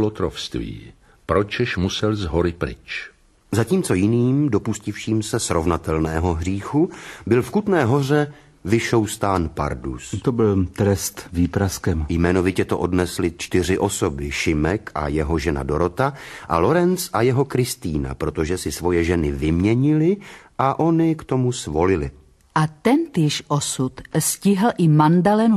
lotrovství. Pročeš musel z hory pryč? Zatímco jiným, dopustivším se srovnatelného hříchu, byl v Kutné hoře vyšoustán pardus. To byl trest výpraskem. Jmenovitě to odnesli čtyři osoby, Šimek a jeho žena Dorota a Lorenz a jeho Kristýna, protože si svoje ženy vyměnili a oni k tomu svolili. A tentýž osud stihl i Mandalenu